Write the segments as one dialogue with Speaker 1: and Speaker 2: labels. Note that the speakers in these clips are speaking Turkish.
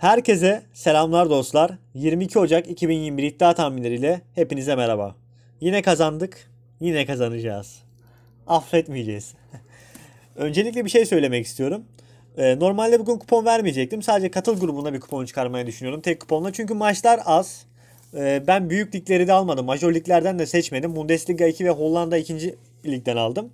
Speaker 1: Herkese selamlar dostlar. 22 Ocak 2021 iddia tahminleriyle hepinize merhaba. Yine kazandık, yine kazanacağız. Affetmeyeceğiz. Öncelikle bir şey söylemek istiyorum. Ee, normalde bugün kupon vermeyecektim. Sadece katıl grubuna bir kupon çıkarmayı düşünüyorum. Tek kuponla. Çünkü maçlar az. Ee, ben büyük ligleri de almadım. Major liglerden de seçmedim. Bundesliga 2 ve Hollanda 2. ligden aldım.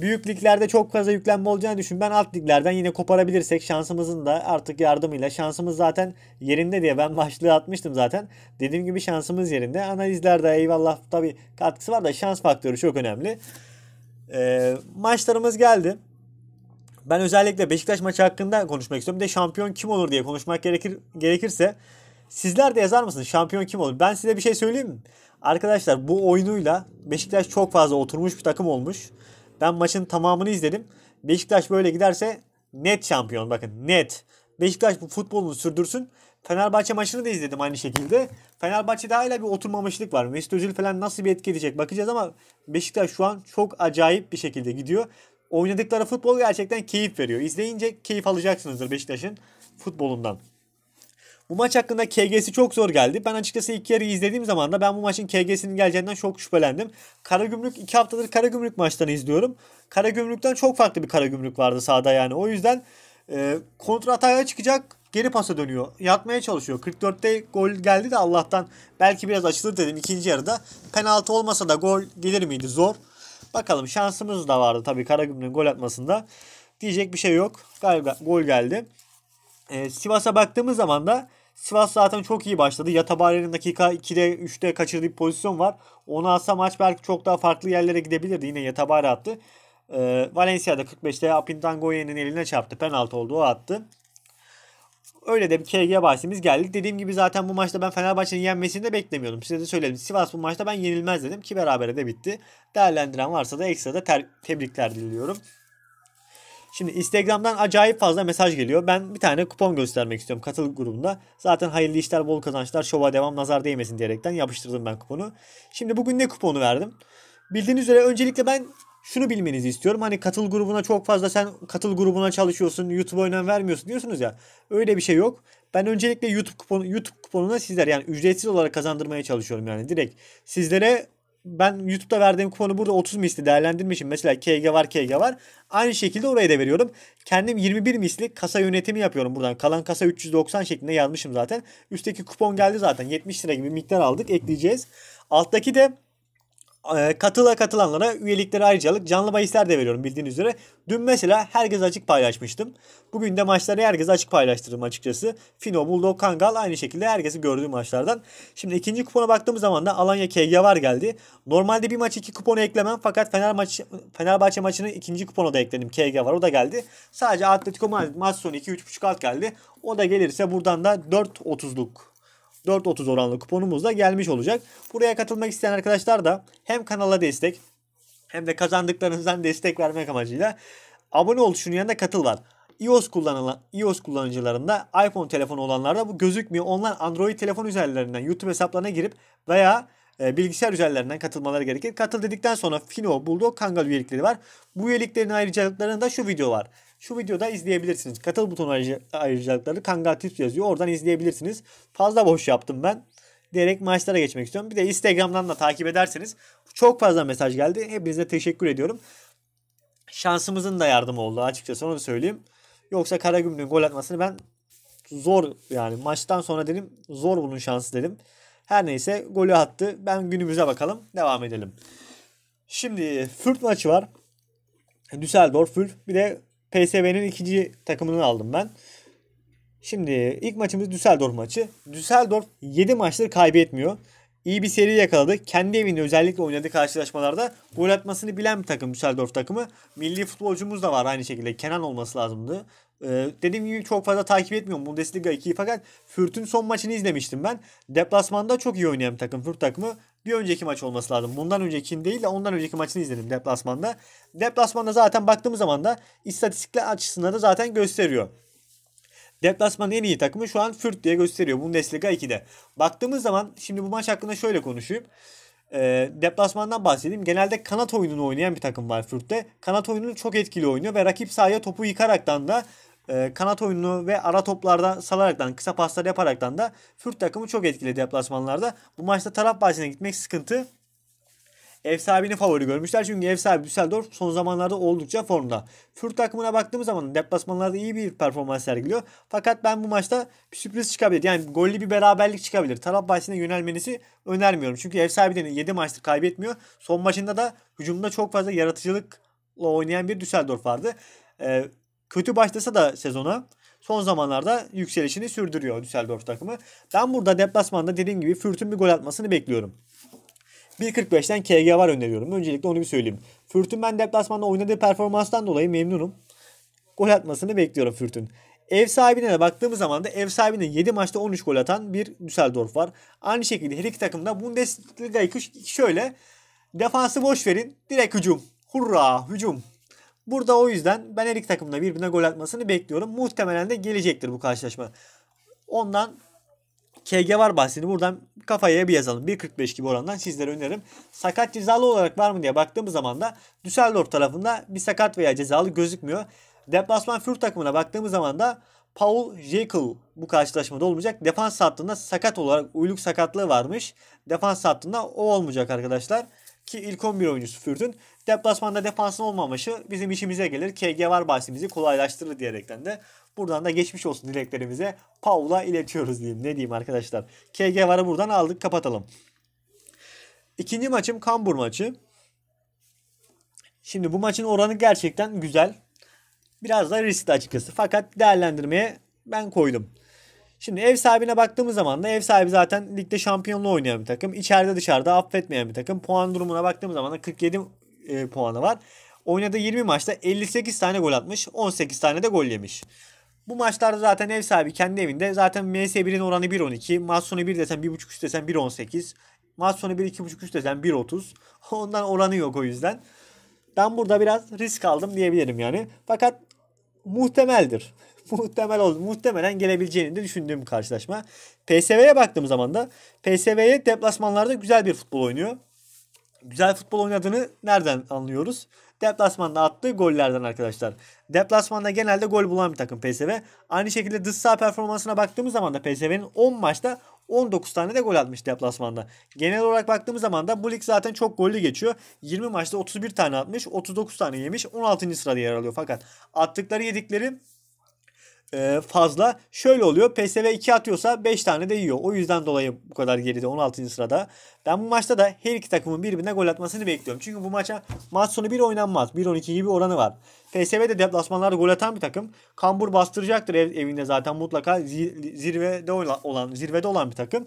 Speaker 1: Büyük liglerde çok fazla yüklenme olacağını düşün. Ben alt liglerden yine koparabilirsek şansımızın da artık yardımıyla şansımız zaten yerinde diye ben başlığı atmıştım zaten. Dediğim gibi şansımız yerinde. Analizlerde eyvallah tabii katkısı var da şans faktörü çok önemli. E, maçlarımız geldi. Ben özellikle Beşiktaş maçı hakkında konuşmak istiyorum. Bir de şampiyon kim olur diye konuşmak gerekir gerekirse sizler de yazar mısınız? Şampiyon kim olur? Ben size bir şey söyleyeyim mi? Arkadaşlar bu oyunuyla Beşiktaş çok fazla oturmuş bir takım olmuş. Ben maçın tamamını izledim. Beşiktaş böyle giderse net şampiyon bakın net. Beşiktaş bu futbolunu sürdürsün. Fenerbahçe maçını da izledim aynı şekilde. Fenerbahçe'de hala bir oturmamışlık var. Mesut Özil falan nasıl bir etki edecek bakacağız ama Beşiktaş şu an çok acayip bir şekilde gidiyor. Oynadıkları futbol gerçekten keyif veriyor. İzleyince keyif alacaksınızdır Beşiktaş'ın futbolundan. Bu maç hakkında KG'si çok zor geldi. Ben açıkçası ilk yarı izlediğim zaman da ben bu maçın KG'sinin geleceğinden çok şüphelendim. Karagümrük 2 haftadır Karagümrük maçlarını izliyorum. Karagümrük'ten çok farklı bir Karagümrük vardı sahada yani. O yüzden e, kontra hataya çıkacak geri pasa dönüyor. Yatmaya çalışıyor. 44'te gol geldi de Allah'tan belki biraz açılır dedim ikinci yarıda. Penaltı olmasa da gol gelir miydi? Zor. Bakalım şansımız da vardı tabii Karagümrük'ün gol atmasında. Diyecek bir şey yok. Galiba gol geldi. Ee, Sivas'a baktığımız zaman da Sivas zaten çok iyi başladı. Yatabari'nin dakika 2'de 3'te kaçırdığı bir pozisyon var. Onu alsa maç belki çok daha farklı yerlere gidebilirdi. Yine Yatabari attı. Ee, Valencia'da 45'te Apintangoye'nin eline çarptı. Penaltı oldu o attı. Öyle de bir KG bahsimiz geldi. Dediğim gibi zaten bu maçta ben Fenerbahçe'nin yenmesini de beklemiyordum. Size de söyledim. Sivas bu maçta ben yenilmez dedim ki berabere de bitti. Değerlendiren varsa da ekstra da tebrikler diliyorum. Şimdi Instagram'dan acayip fazla mesaj geliyor. Ben bir tane kupon göstermek istiyorum katıl grubunda. Zaten hayırlı işler, bol kazançlar, şova devam, nazar değmesin diyerekten yapıştırdım ben kuponu. Şimdi bugün ne kuponu verdim? Bildiğiniz üzere öncelikle ben şunu bilmenizi istiyorum. Hani katıl grubuna çok fazla sen katıl grubuna çalışıyorsun, YouTube'a önem vermiyorsun diyorsunuz ya. Öyle bir şey yok. Ben öncelikle YouTube kuponu YouTube kuponuna sizler yani ücretsiz olarak kazandırmaya çalışıyorum yani direkt. Sizlere ben YouTube'da verdiğim kuponu burada 30 misli değerlendirmişim. Mesela KG var KG var. Aynı şekilde oraya da veriyorum. Kendim 21 misli kasa yönetimi yapıyorum buradan. Kalan kasa 390 şeklinde yazmışım zaten. Üstteki kupon geldi zaten. 70 lira gibi miktar aldık. Ekleyeceğiz. Alttaki de ee, katıla katılanlara üyelikleri ayrıcalık canlı bahisler de veriyorum bildiğiniz üzere. Dün mesela herkes açık paylaşmıştım. Bugün de maçları herkes açık paylaştırdım açıkçası. Fino, Bulldog, Kangal aynı şekilde herkesi gördüğüm maçlardan. Şimdi ikinci kupona baktığımız zaman da Alanya KG var geldi. Normalde bir maç iki kuponu eklemem fakat Fener maçı, Fenerbahçe maçını ikinci kuponu da ekledim. KG var o da geldi. Sadece Atletico Madrid maç sonu 2-3.5 alt geldi. O da gelirse buradan da 4.30'luk 4.30 oranlı kuponumuz da gelmiş olacak. Buraya katılmak isteyen arkadaşlar da hem kanala destek hem de kazandıklarınızdan destek vermek amacıyla abone ol şunun yanında katıl var iOS kullanılan iOS kullanıcılarında iPhone telefonu olanlarda bu gözükmüyor. Onlar Android telefon üzerlerinden YouTube hesaplarına girip veya e, bilgisayar üzerlerinden katılmaları gerekir. Katıl dedikten sonra Fino, Bulldog, Kangal üyelikleri var. Bu üyeliklerin ayrıcalıklarında şu video var. Şu videoda izleyebilirsiniz. Katıl butonu ayrıcalıkları Kangal Tips yazıyor. Oradan izleyebilirsiniz. Fazla boş yaptım ben. Diyerek maçlara geçmek istiyorum. Bir de Instagram'dan da takip ederseniz çok fazla mesaj geldi. Hepinize teşekkür ediyorum. Şansımızın da yardımı oldu açıkçası onu da söyleyeyim. Yoksa Karagümrük'ün gol atmasını ben zor yani maçtan sonra dedim zor bunun şansı dedim. Her neyse golü attı. Ben günümüze bakalım. Devam edelim. Şimdi Fürth maçı var. Düsseldorf Fürth. Bir de PSV'nin ikinci takımını aldım ben. Şimdi ilk maçımız Düsseldorf maçı. Düsseldorf 7 maçtır kaybetmiyor. İyi bir seri yakaladı. Kendi evinde özellikle oynadığı karşılaşmalarda gol atmasını bilen bir takım Düsseldorf takımı. Milli futbolcumuz da var aynı şekilde. Kenan olması lazımdı. Ee, dediğim gibi çok fazla takip etmiyorum Bundesliga 2'yi fakat Fürth'ün son maçını izlemiştim ben. Deplasmanda çok iyi oynayan bir takım Fürt takımı. Bir önceki maç olması lazım. Bundan önceki değil de ondan önceki maçını izledim deplasmanda. Deplasmanda zaten baktığımız zaman da istatistikler açısından da zaten gösteriyor. Deplasmanın en iyi takımı şu an Fürt diye gösteriyor Bundesliga 2'de. Baktığımız zaman şimdi bu maç hakkında şöyle konuşayım. E, deplasmandan bahsedeyim. Genelde kanat oyununu oynayan bir takım var Fürth'te. Kanat oyununu çok etkili oynuyor ve rakip sahaya topu yıkaraktan da e, kanat oyununu ve ara toplardan salaraktan, kısa paslar yaparaktan da fürt takımı çok etkiledi deplasmanlarda. Bu maçta taraf bahçesine gitmek sıkıntı. Ev sahibini favori görmüşler çünkü ev sahibi Düsseldorf son zamanlarda oldukça formda. Fürt takımına baktığımız zaman deplasmanlarda iyi bir performans sergiliyor. Fakat ben bu maçta bir sürpriz çıkabilir. Yani golli bir beraberlik çıkabilir. Taraf bahçesine yönelmenizi önermiyorum. Çünkü ev sahibi 7 maçtır kaybetmiyor. Son maçında da hücumda çok fazla yaratıcılıkla oynayan bir Düsseldorf vardı. Ee, kötü başlasa da sezona son zamanlarda yükselişini sürdürüyor Düsseldorf takımı. Ben burada deplasmanda dediğim gibi Fürt'ün bir gol atmasını bekliyorum. 1.45'ten KG var öneriyorum. Öncelikle onu bir söyleyeyim. Fürt'ün ben deplasmanda oynadığı performanstan dolayı memnunum. Gol atmasını bekliyorum Fürt'ün. Ev sahibine de baktığımız zaman da ev sahibine 7 maçta 13 gol atan bir Düsseldorf var. Aynı şekilde her iki takım da Bundesliga'yı şöyle defansı boş verin direkt hücum. Hurra hücum Burada o yüzden ben her iki takımda birbirine gol atmasını bekliyorum. Muhtemelen de gelecektir bu karşılaşma. Ondan KG var bahsini buradan kafaya bir yazalım. 1.45 gibi orandan sizlere öneririm. Sakat cezalı olarak var mı diye baktığımız zaman da Düsseldorf tarafında bir sakat veya cezalı gözükmüyor. Deplasman Fürth takımına baktığımız zaman da Paul Jekyll bu karşılaşmada olmayacak. Defans hattında sakat olarak uyluk sakatlığı varmış. Defans hattında o olmayacak arkadaşlar. Ki ilk 11 oyuncusu Fürt'ün. Deplasmanda defansın olmaması bizim işimize gelir. KG var bahsimizi kolaylaştırır diyerekten de buradan da geçmiş olsun dileklerimize Paul'a iletiyoruz diyeyim. Ne diyeyim arkadaşlar. KG varı buradan aldık kapatalım. İkinci maçım Kambur maçı. Şimdi bu maçın oranı gerçekten güzel. Biraz da riskli açıkçası. Fakat değerlendirmeye ben koydum. Şimdi ev sahibine baktığımız zaman da ev sahibi zaten ligde şampiyonluğu oynayan bir takım. İçeride dışarıda affetmeyen bir takım. Puan durumuna baktığımız zaman da 47 e, puanı var. Oynadığı 20 maçta 58 tane gol atmış. 18 tane de gol yemiş. Bu maçlarda zaten ev sahibi kendi evinde zaten MS1'in oranı 1.12. Maç sonu 1 desen 1.5 üst desen 1.18. Maç sonu 1.2.5 üst desen 1.30. Ondan oranı yok o yüzden. Ben burada biraz risk aldım diyebilirim yani. Fakat muhtemeldir muhtemel oldu muhtemelen gelebileceğini de düşündüğüm karşılaşma. PSV'ye baktığım zaman da PSV'ye deplasmanlarda güzel bir futbol oynuyor. Güzel futbol oynadığını nereden anlıyoruz? Deplasmanda attığı gollerden arkadaşlar. Deplasmanda genelde gol bulan bir takım PSV. Aynı şekilde dış saha performansına baktığımız zaman da PSV'nin 10 maçta 19 tane de gol atmış deplasmanda. Genel olarak baktığımız zaman da bu lig zaten çok gollü geçiyor. 20 maçta 31 tane atmış, 39 tane yemiş, 16. sırada yer alıyor. Fakat attıkları yedikleri ee, fazla. Şöyle oluyor. PSV 2 atıyorsa 5 tane de yiyor. O yüzden dolayı bu kadar geride 16. sırada. Ben bu maçta da her iki takımın birbirine gol atmasını bekliyorum. Çünkü bu maça maç sonu 1 oynanmaz. 1-12 gibi oranı var. PSV de deplasmanlarda gol atan bir takım. Kambur bastıracaktır ev, evinde zaten mutlaka zirvede olan, zirvede olan bir takım.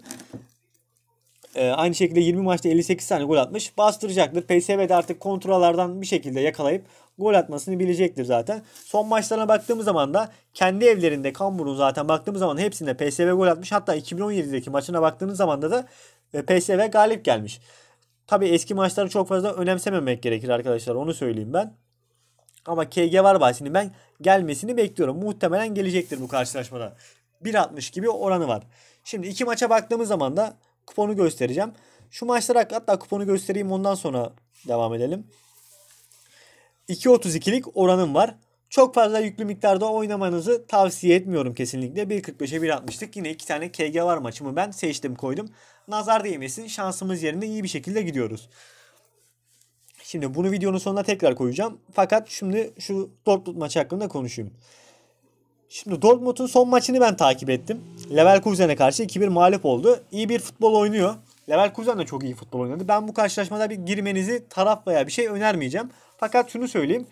Speaker 1: E, aynı şekilde 20 maçta 58 tane gol atmış. Bastıracaktır. de artık kontrollardan bir şekilde yakalayıp gol atmasını bilecektir zaten. Son maçlarına baktığımız zaman da kendi evlerinde Kambur'un zaten baktığımız zaman hepsinde PSV gol atmış. Hatta 2017'deki maçına baktığınız zaman da da e, PSV galip gelmiş. Tabi eski maçları çok fazla önemsememek gerekir arkadaşlar onu söyleyeyim ben. Ama KG var bahsini ben gelmesini bekliyorum. Muhtemelen gelecektir bu karşılaşmada. 1.60 gibi oranı var. Şimdi iki maça baktığımız zaman da kuponu göstereceğim. Şu maçlar hatta kuponu göstereyim ondan sonra devam edelim. 2.32'lik oranım var. Çok fazla yüklü miktarda oynamanızı tavsiye etmiyorum kesinlikle. 1.45'e 1.60'lık yine iki tane KG var maçımı ben seçtim koydum. Nazar değmesin şansımız yerinde iyi bir şekilde gidiyoruz. Şimdi bunu videonun sonuna tekrar koyacağım. Fakat şimdi şu Dortmund maçı hakkında konuşayım. Şimdi Dortmund'un son maçını ben takip ettim. Leverkusen'e karşı 2-1 mağlup oldu. İyi bir futbol oynuyor. Leverkusen de çok iyi futbol oynadı. Ben bu karşılaşmada bir girmenizi taraf veya bir şey önermeyeceğim. Fakat şunu söyleyeyim.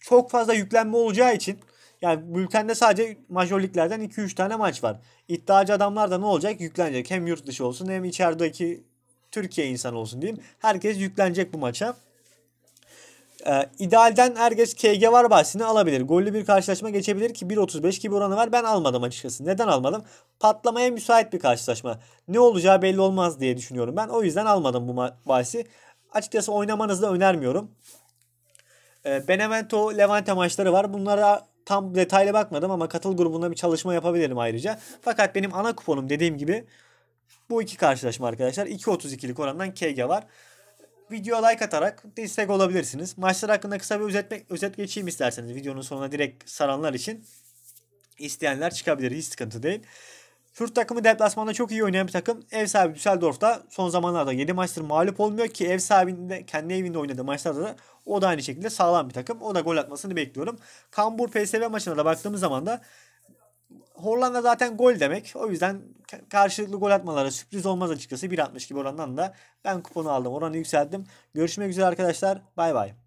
Speaker 1: Çok fazla yüklenme olacağı için yani bültende sadece major liglerden 2-3 tane maç var. İddiacı adamlar da ne olacak? Yüklenecek. Hem yurt dışı olsun hem içerideki Türkiye insanı olsun diyeyim. Herkes yüklenecek bu maça. Ee, idealden herkes KG var bahsini alabilir. Gollü bir karşılaşma geçebilir ki 1.35 gibi oranı var. Ben almadım açıkçası. Neden almadım? Patlamaya müsait bir karşılaşma. Ne olacağı belli olmaz diye düşünüyorum ben. O yüzden almadım bu bahsi. Açıkçası oynamanızı da önermiyorum. Ee, Benevento Levante maçları var. Bunlara tam detaylı bakmadım ama katıl grubunda bir çalışma yapabilirim ayrıca. Fakat benim ana kuponum dediğim gibi bu iki karşılaşma arkadaşlar. 2.32'lik orandan KG var videoya like atarak destek olabilirsiniz. Maçlar hakkında kısa bir özetme, özet geçeyim isterseniz. Videonun sonuna direkt saranlar için isteyenler çıkabilir. Hiç sıkıntı değil. Fürt takımı deplasmanda çok iyi oynayan bir takım. Ev sahibi Düsseldorf'ta son zamanlarda 7 maçtır mağlup olmuyor ki ev sahibinde kendi evinde oynadığı maçlarda da o da aynı şekilde sağlam bir takım. O da gol atmasını bekliyorum. Kambur PSV maçına da baktığımız zaman da Hollanda zaten gol demek. O yüzden karşılıklı gol atmaları sürpriz olmaz açıkçası. 1.60 gibi orandan da ben kuponu aldım. Oranı yükselttim. Görüşmek üzere arkadaşlar. Bay bay.